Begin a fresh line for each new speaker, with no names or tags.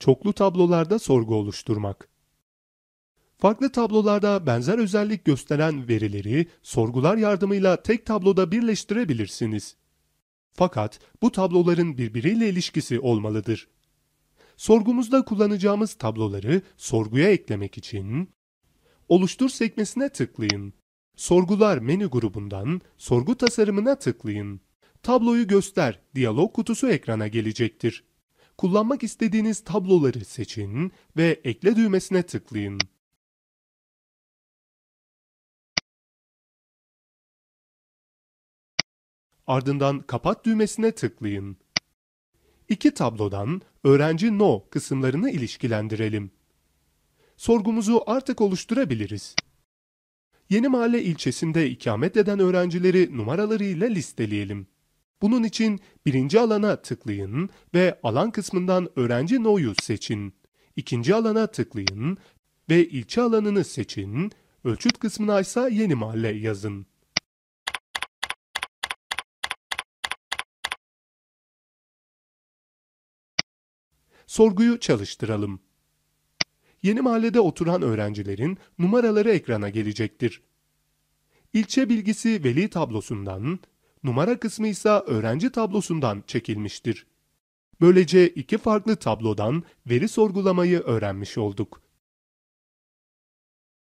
çoklu tablolarda sorgu oluşturmak. Farklı tablolarda benzer özellik gösteren verileri sorgular yardımıyla tek tabloda birleştirebilirsiniz. Fakat bu tabloların birbiriyle ilişkisi olmalıdır. Sorgumuzda kullanacağımız tabloları sorguya eklemek için Oluştur sekmesine tıklayın. Sorgular menü grubundan Sorgu tasarımına tıklayın. Tabloyu göster diyalog kutusu ekrana gelecektir kullanmak istediğiniz tabloları seçin ve ekle düğmesine tıklayın. Ardından kapat düğmesine tıklayın. İki tablodan öğrenci no kısımlarını ilişkilendirelim. Sorgumuzu artık oluşturabiliriz. Yeni Mahalle ilçesinde ikamet eden öğrencileri numaralarıyla listeleyelim. Bunun için birinci alana tıklayın ve alan kısmından öğrenci no'yu seçin. İkinci alana tıklayın ve ilçe alanını seçin. Ölçüt kısmına ise yeni mahalle yazın. Sorguyu çalıştıralım. Yeni mahallede oturan öğrencilerin numaraları ekrana gelecektir. İlçe bilgisi veli tablosundan numara kısmı ise öğrenci tablosundan çekilmiştir. Böylece iki farklı tablodan veri sorgulamayı öğrenmiş olduk.